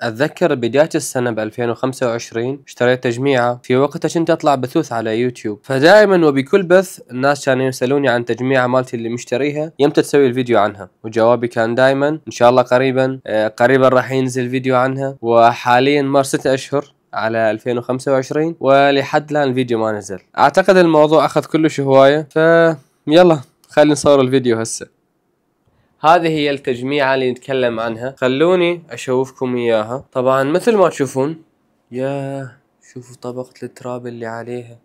اتذكر بدايه السنه ب 2025 اشتريت تجميعه في وقتها كنت اطلع بثوث على يوتيوب فدائما وبكل بث الناس كانوا يسالوني عن تجميعه مالتي اللي مشتريها يمتى تسوي الفيديو عنها وجوابي كان دائما ان شاء الله قريبا آه، قريبا راح ينزل فيديو عنها وحاليا مر ست اشهر على 2025 ولحد الان الفيديو ما نزل اعتقد الموضوع اخذ كلش هوايه ف يلا خلينا نصور الفيديو هسه هذه هي التجميعة اللي نتكلم عنها خلوني اشوفكم اياها طبعا مثل ما تشوفون يا شوفوا طبقة التراب اللي عليها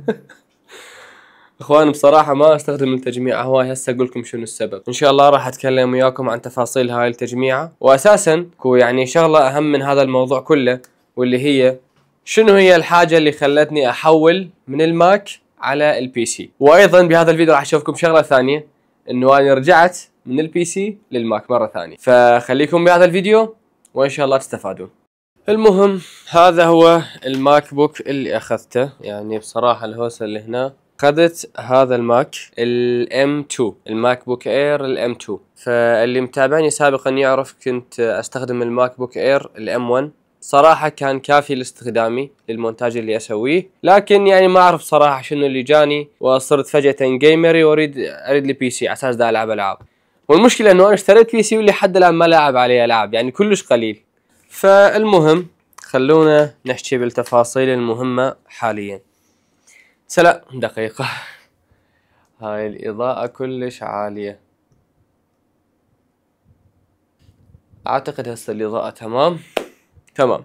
اخوان بصراحة ما استخدم التجميعة هواي هسه اقول لكم شنو السبب ان شاء الله راح اتكلم وياكم عن تفاصيل هاي التجميعة واساسا يعني شغلة اهم من هذا الموضوع كله واللي هي شنو هي الحاجة اللي خلتني احول من الماك على البي سي وايضا بهذا الفيديو راح اشوفكم شغله ثانيه انه انا رجعت من البي سي للماك مره ثانيه فخليكم بهذا الفيديو وان شاء الله تستفادوا المهم هذا هو الماك بوك اللي اخذته يعني بصراحه الهوسه اللي هنا اخذت هذا الماك الام 2 الماك بوك اير الام 2 فاللي متابعني سابقا يعرف كنت استخدم الماك بوك اير الام 1 صراحة كان كافي لاستخدامي للمونتاج اللي اسويه لكن يعني ما اعرف صراحة شنو اللي جاني وصرت فجأة جيمري واريد اريد لي بي سي على اساس العب العاب والمشكلة انه انا اشتريت بي سي واللي حد الان ما لعب عليه العاب يعني كلش قليل فالمهم خلونا نحكي بالتفاصيل المهمة حاليا سلا دقيقة هاي الإضاءة كلش عالية أعتقد هسه الإضاءة تمام تمام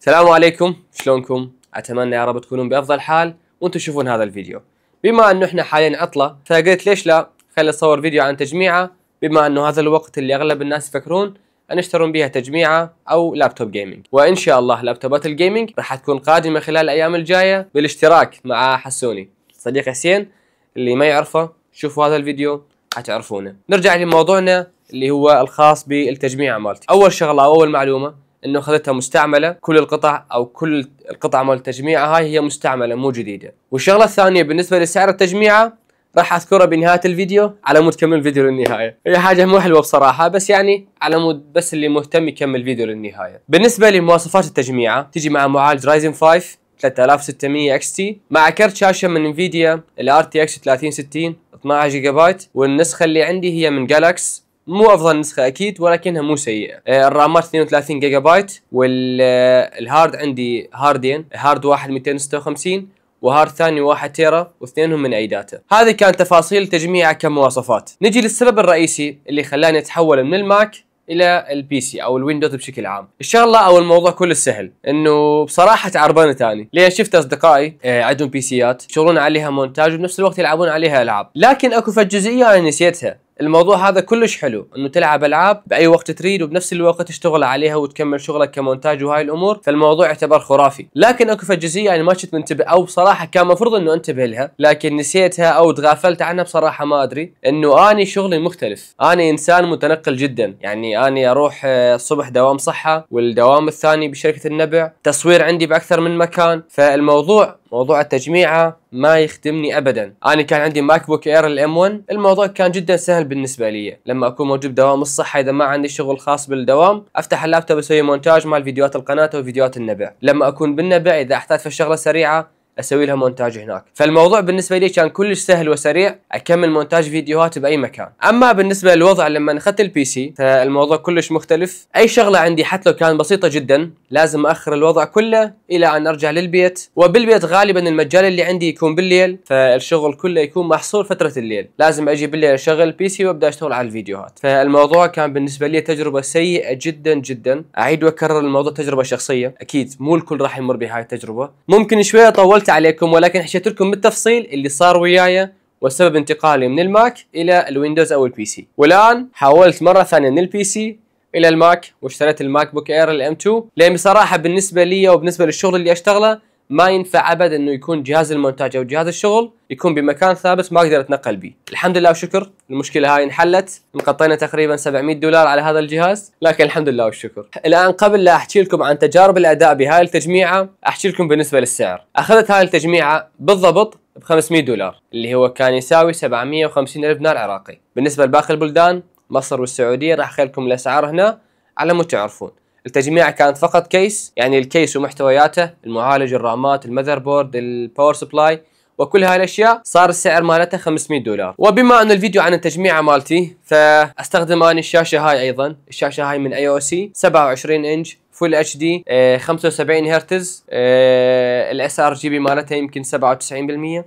السلام عليكم شلونكم اتمنى يا رب تكونون بافضل حال وانتم تشوفون هذا الفيديو بما انه احنا حاليا عطله فقلت ليش لا خلي اصور فيديو عن تجميعه بما انه هذا الوقت اللي اغلب الناس يفكرون ان يشترون بها تجميعه او لابتوب جيمنج وان شاء الله لابتوبات الجيمنج راح تكون قادمه خلال الايام الجايه بالاشتراك مع حسوني صديق حسين اللي ما يعرفه شوفوا هذا الفيديو حتعرفونه نرجع لموضوعنا اللي هو الخاص بالتجميع مالتي اول شغله او اول معلومه انه اخذتها مستعمله كل القطع او كل القطع مال التجميعه هاي هي مستعمله مو جديده والشغله الثانيه بالنسبه لسعر التجميعه راح اذكره بنهايه الفيديو على مود كمل الفيديو للنهايه هي حاجه مو حلوه بصراحه بس يعني على مود بس اللي مهتم يكمل الفيديو للنهايه بالنسبه لمواصفات التجميعه تجي مع معالج رايزن 5 3600 اكس تي مع كرت شاشه من انفيديا الار تي اكس 3060 12 جيجا بايت والنسخه اللي عندي هي من جالاكس مو افضل نسخه اكيد ولكنها مو سيئه آه، الرامات 32 جيجا بايت والهارد آه، عندي هاردين هارد واحد 256 وهارد ثاني واحد تيرا واثنينهم من اي داتا هذه كانت تفاصيل تجميع كمواصفات نجي للسبب الرئيسي اللي خلاني اتحول من الماك الى البي سي او الويندوز بشكل عام الشغله او الموضوع كل السهل انه بصراحه تعربنا ثاني ليه شفت اصدقائي آه، عندهم بي سيات يشتغلون عليها مونتاج وبنفس الوقت يلعبون عليها العاب لكن اكو فجزئيه انا نسيتها الموضوع هذا كلش حلو انه تلعب العاب باي وقت تريد وبنفس الوقت تشتغل عليها وتكمل شغلك كمونتاج وهاي الامور فالموضوع يعتبر خرافي لكن اكو جزئيه يعني ما كنت منتبه او بصراحه كان المفروض انه انتبه لها لكن نسيتها او تغافلت عنها بصراحه ما ادري انه اني شغلي مختلف اني انسان متنقل جدا يعني اني اروح آه، الصبح دوام صحه والدوام الثاني بشركه النبع تصوير عندي باكثر من مكان فالموضوع موضوع التجميعة ما يخدمني ابدا انا كان عندي ماك بوك اير الام 1 الموضوع كان جدا سهل بالنسبه لي لما اكون موجود بدوام الصحه اذا ما عندي شغل خاص بالدوام افتح اللابتوب اسوي مونتاج مع فيديوهات القناه وفيديوهات النبع لما اكون بالنبع اذا احتاج في شغله سريعه اسوي لها مونتاج هناك فالموضوع بالنسبه لي كان كلش سهل وسريع اكمل مونتاج فيديوهات باي مكان اما بالنسبه للوضع لما اخذت البي سي فالموضوع كلش مختلف اي شغله عندي حتى لو كان بسيطه جدا لازم اخر الوضع كله الى ان ارجع للبيت وبالبيت غالبا المجال اللي عندي يكون بالليل فالشغل كله يكون محصور فتره الليل لازم اجي بالليل اشغل البي سي وابدا اشتغل على الفيديوهات فالموضوع كان بالنسبه لي تجربه سيئه جدا جدا اعيد واكرر الموضوع تجربه شخصيه اكيد مو الكل راح يمر بهاي التجربه ممكن شويه طولت عليكم ولكن حشيت لكم بالتفصيل اللي صار وياي وسبب انتقالي من الماك الى الويندوز او البي سي والان حولت مره ثانيه من البي سي الى الماك واشتريت الماك بوك اير الام 2 لان بصراحه بالنسبه لي وبالنسبه للشغل اللي اشتغله ما ينفع ابد انه يكون جهاز المونتاج او جهاز الشغل يكون بمكان ثابت ما اقدر اتنقل بيه الحمد لله وشكر المشكله هاي انحلت مقطينا تقريبا 700 دولار على هذا الجهاز لكن الحمد لله والشكر الان قبل لا احكي لكم عن تجارب الاداء بهاي التجميعه احكي لكم بالنسبه للسعر اخذت هاي التجميعه بالضبط ب 500 دولار اللي هو كان يساوي 750 الف دينار عراقي بالنسبه لباقي البلدان مصر والسعوديه راح اخليكم الاسعار هنا على ما تعرفون التجميعة كانت فقط كيس يعني الكيس ومحتوياته المعالج الرامات المذر بورد الباور سبلاي وكل هاي الاشياء صار السعر مالتها 500 دولار وبما ان الفيديو عن التجميعه مالتي فاستخدم انا الشاشه هاي ايضا الشاشه هاي من اي او سي 27 انش فول اتش دي 75 آه، هرتز آه، الاس ار جي بي مالتها يمكن 97%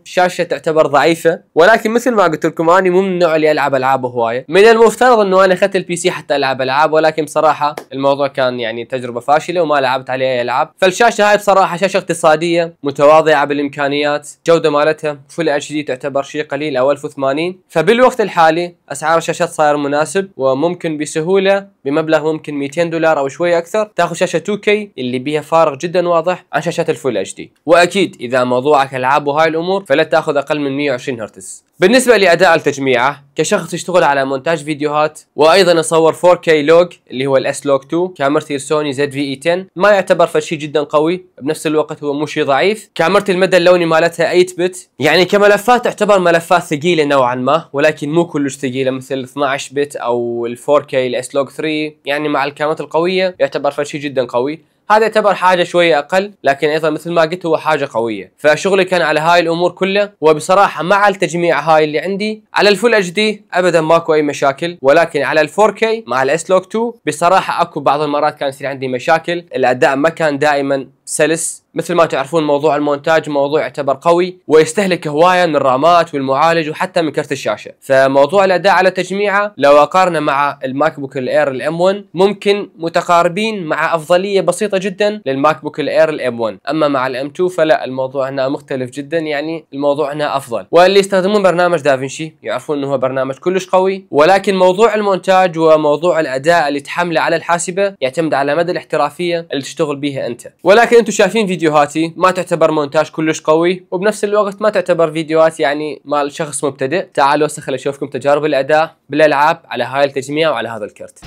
الشاشه تعتبر ضعيفه ولكن مثل ما قلت لكم انا مو من النوع اللي العب العاب هوايه من المفترض انه انا اخذت البي سي حتى العب العاب ولكن بصراحه الموضوع كان يعني تجربه فاشله وما لعبت عليه اي العاب فالشاشه هاي بصراحه شاشه اقتصاديه متواضعه بالامكانيات الجوده مالتها فول اتش دي تعتبر شيء قليل او 1080 فبالوقت الحالي اسعار الشاشات صاير مناسب وممكن بسهوله بمبلغ ممكن 200 دولار او شوي اكثر تاخذ شاشه 2K اللي بيها فارق جدا واضح عن شاشات الفول اتش دي واكيد اذا موضوعك العاب وهاي الامور فلا تاخذ اقل من 120 هرتز بالنسبة لأداء التجميعة كشخص يشتغل على مونتاج فيديوهات وأيضا أصور 4K لوج اللي هو الاس لوج 2 كاميرتي سوني زد في اي 10 ما يعتبر فشي جدا قوي بنفس الوقت هو مو شيء ضعيف كاميرتي المدى اللوني مالتها 8 بت يعني كملفات تعتبر ملفات ثقيلة نوعا ما ولكن مو كلش ثقيلة مثل 12 بت أو ال 4K الاس لوج 3 يعني مع الكاميرات القوية يعتبر فشي جدا قوي هذا يعتبر حاجه شويه اقل لكن ايضا مثل ما قلت هو حاجه قويه فشغلي كان على هاي الامور كلها وبصراحه مع التجميع هاي اللي عندي على الفول اتش دي ابدا ماكو اي مشاكل ولكن على ال 4K مع الاس لوك 2 بصراحه اكو بعض المرات كان يصير عندي مشاكل الاداء ما كان دائما سلس مثل ما تعرفون موضوع المونتاج موضوع يعتبر قوي ويستهلك هواية من الرامات والمعالج وحتى من كرت الشاشة فموضوع الأداء على تجميعه لو قارنا مع الماك بوك الإير الام 1 ممكن متقاربين مع أفضلية بسيطة جدا للماك بوك الإير الام 1 أما مع الام 2 فلا الموضوع هنا مختلف جدا يعني الموضوع هنا أفضل واللي يستخدمون برنامج دافنشي يعرفون أنه هو برنامج كلش قوي ولكن موضوع المونتاج وموضوع الأداء اللي تحمله على الحاسبة يعتمد على مدى الاحترافية اللي تشتغل بيها أنت ولكن أنتم شايفين فيديو فيديوهاتي ما تعتبر مونتاج كلش قوي وبنفس الوقت ما تعتبر فيديوهات يعني مال شخص مبتدئ تعالوا هسه خليني اشوفكم تجارب الاداء بالالعاب على هاي التجميع وعلى هذا الكرت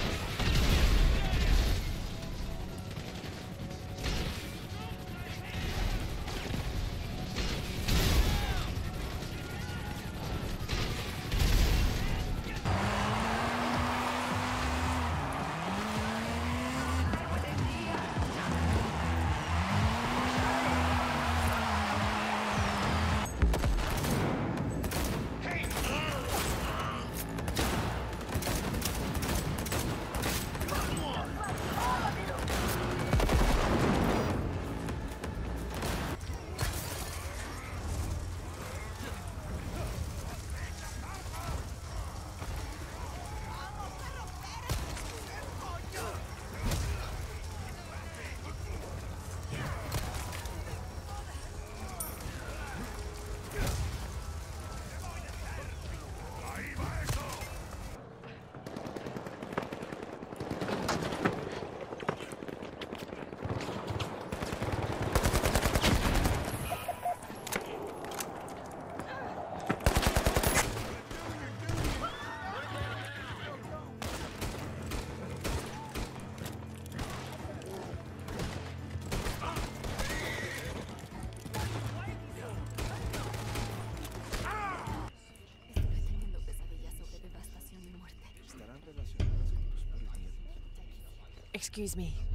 Excuse me.